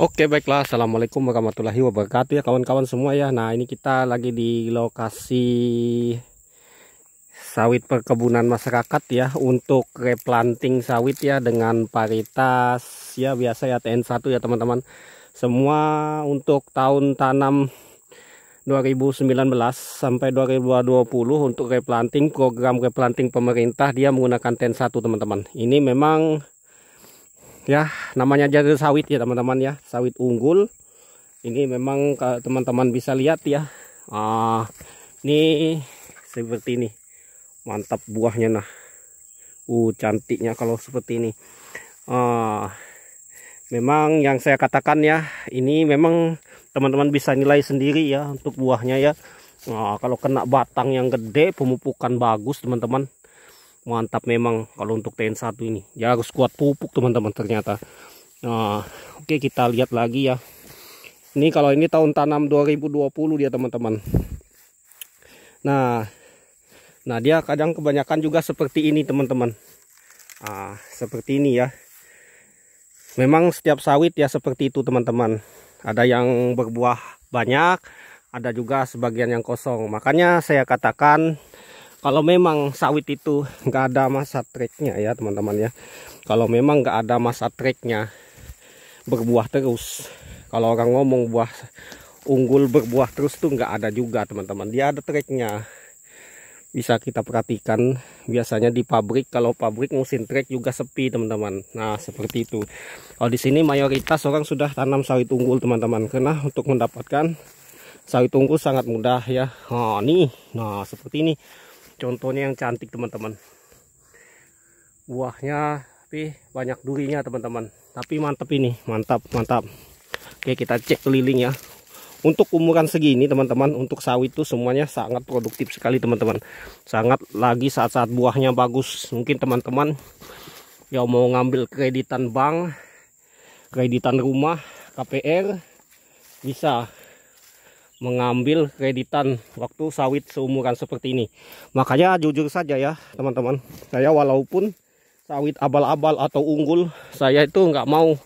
Oke baiklah Assalamualaikum warahmatullahi wabarakatuh ya kawan-kawan semua ya Nah ini kita lagi di lokasi sawit perkebunan masyarakat ya Untuk replanting sawit ya dengan paritas ya biasa ya TN1 ya teman-teman Semua untuk tahun tanam 2019 sampai 2020 untuk replanting program replanting pemerintah dia menggunakan TN1 teman-teman Ini memang ya namanya jadi sawit ya teman-teman ya sawit unggul ini memang teman-teman bisa lihat ya ah ini seperti ini mantap buahnya nah uh cantiknya kalau seperti ini ah memang yang saya katakan ya ini memang teman-teman bisa nilai sendiri ya untuk buahnya ya Nah, kalau kena batang yang gede, pemupukan bagus, teman-teman mantap memang kalau untuk TN1 ini ya harus kuat pupuk teman-teman ternyata nah oke okay, kita lihat lagi ya ini kalau ini tahun tanam 2020 dia teman-teman nah nah dia kadang kebanyakan juga seperti ini teman-teman ah seperti ini ya memang setiap sawit ya seperti itu teman-teman ada yang berbuah banyak ada juga sebagian yang kosong makanya saya katakan kalau memang sawit itu nggak ada masa treknya ya teman-teman ya kalau memang nggak ada masa treknya berbuah terus kalau orang ngomong buah unggul berbuah terus tuh nggak ada juga teman-teman dia ada treknya bisa kita perhatikan biasanya di pabrik kalau pabrik musim trek juga sepi teman-teman nah seperti itu kalau di sini mayoritas orang sudah tanam sawit unggul teman-teman karena untuk mendapatkan sawit unggul sangat mudah ya nah nih nah seperti ini contohnya yang cantik teman-teman buahnya tapi banyak durinya teman-teman tapi mantap ini mantap mantap oke kita cek keliling ya untuk umuran segini teman-teman untuk sawit itu semuanya sangat produktif sekali teman-teman sangat lagi saat-saat buahnya bagus mungkin teman-teman yang mau ngambil kreditan bank kreditan rumah KPR bisa mengambil kreditan waktu sawit seumuran seperti ini. Makanya jujur saja ya teman-teman, saya walaupun sawit abal-abal atau unggul, saya itu nggak mau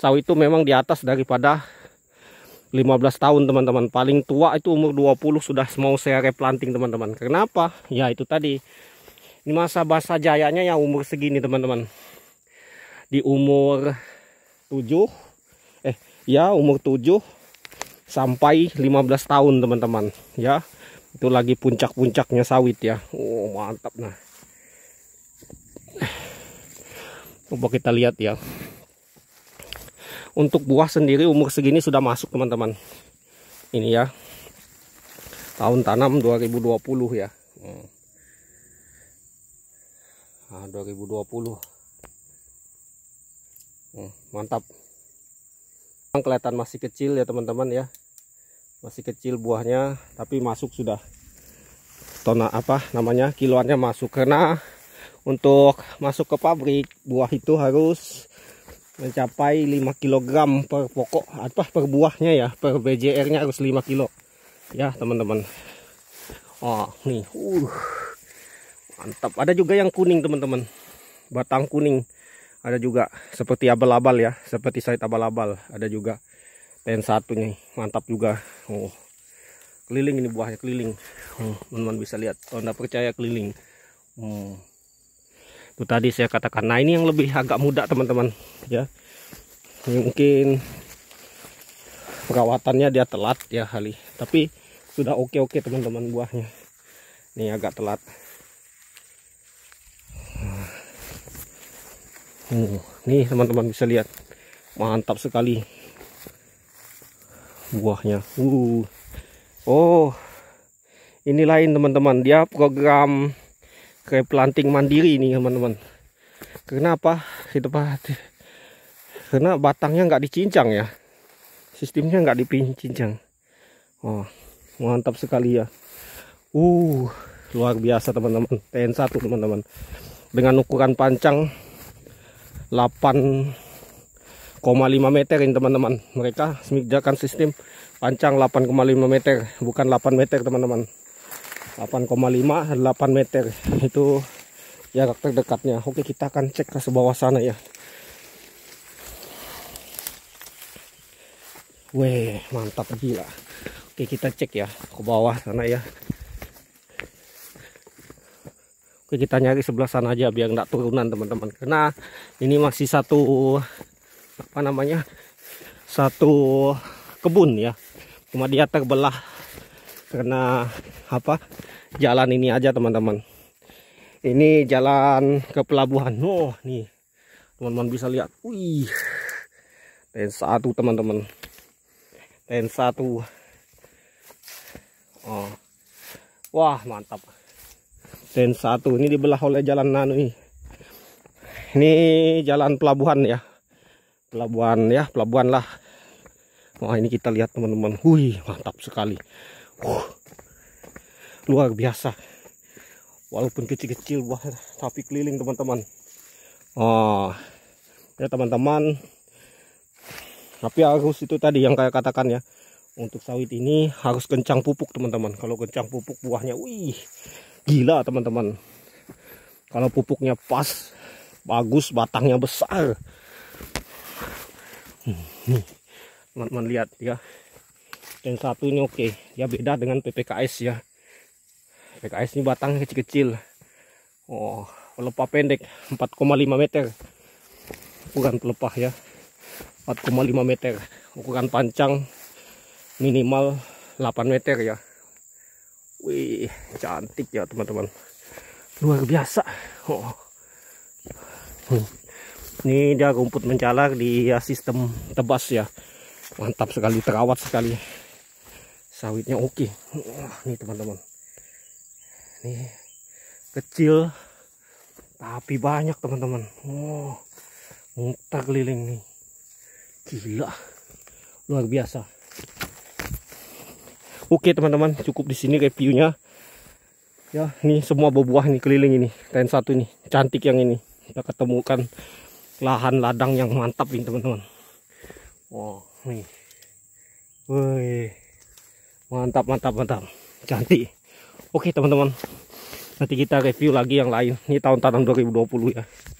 sawit itu memang di atas daripada 15 tahun teman-teman. Paling tua itu umur 20 sudah mau saya replanting teman-teman. Kenapa? Ya itu tadi. Ini masa basa jayanya ya umur segini teman-teman. Di umur 7 eh ya umur 7 sampai 15 tahun teman-teman ya itu lagi puncak-puncaknya sawit ya oh mantap nah coba kita lihat ya untuk buah sendiri umur segini sudah masuk teman-teman ini ya tahun tanam 2020 ya nah, hmm. 2020 hmm, mantap Memang kelihatan masih kecil ya teman-teman ya masih kecil buahnya tapi masuk sudah tona apa namanya kiloannya masuk karena untuk masuk ke pabrik buah itu harus mencapai 5 kg per pokok apa per buahnya ya per BJR nya harus 5 kilo ya teman-teman oh nih uh mantap ada juga yang kuning teman-teman batang kuning ada juga seperti abal-abal ya seperti side abal-abal ada juga ten satu mantap juga oh keliling ini buahnya keliling hmm, teman-teman bisa lihat kalau oh, percaya keliling oh. itu tadi saya katakan nah ini yang lebih agak muda teman-teman ya mungkin perawatannya dia telat ya kali tapi sudah oke-oke teman-teman buahnya ini agak telat Uh, nih teman-teman bisa lihat mantap sekali buahnya. Uh. Oh. Ini lain teman-teman, dia program kayak planting mandiri ini teman-teman. Kenapa? Itu Pak. Karena batangnya nggak dicincang ya. Sistemnya nggak dipincincang Oh, mantap sekali ya. Uh, luar biasa teman-teman. TN1 teman-teman. Dengan ukuran panjang 8,5 meter ini teman-teman mereka semikjakan sistem panjang 8,5 meter bukan 8 meter teman-teman 8,5 8 meter itu jarak ya, terdekatnya oke kita akan cek ke bawah sana ya Weh, mantap gila. Oke, kita cek ya ke bawah sana ya. Oke kita nyari sebelah sana aja biar nggak turunan teman-teman karena ini masih satu apa namanya satu kebun ya cuma dia terbelah karena apa jalan ini aja teman-teman ini jalan ke pelabuhan oh nih teman-teman bisa lihat wih dan satu teman-teman dan satu oh wah mantap sen satu ini dibelah oleh jalan Nano ini ini jalan pelabuhan ya pelabuhan ya pelabuhan lah wah ini kita lihat teman-teman wih mantap sekali uh, luar biasa walaupun kecil-kecil buah tapi keliling teman-teman oh ya teman-teman tapi harus itu tadi yang kayak katakan ya untuk sawit ini harus kencang pupuk teman-teman kalau kencang pupuk buahnya wih gila teman-teman kalau pupuknya pas bagus batangnya besar teman-teman lihat ya dan satu ini oke okay. ya beda dengan PPKS ya PPKS ini batangnya kecil-kecil oh pelepah pendek 4,5 meter ukuran pelepah ya 4,5 meter ukuran panjang minimal 8 meter ya Wih, cantik ya teman-teman. Luar biasa. Oh. Hmm. Ini dia rumput mencalar di ya, sistem tebas ya. Mantap sekali, terawat sekali. Sawitnya oke. Okay. Ini teman-teman. Ini kecil tapi banyak teman-teman. Oh. Muter keliling nih. Gila. Luar biasa. Oke teman-teman, cukup di sini reviewnya. Ya, ini semua buah buah nih keliling ini. Lain satu ini cantik yang ini. Kita ketemukan lahan ladang yang mantap nih teman-teman. Wow, nih. Woi. Mantap, mantap, mantap. Cantik. Oke teman-teman. Nanti kita review lagi yang lain. Ini tahun tanam 2020 ya.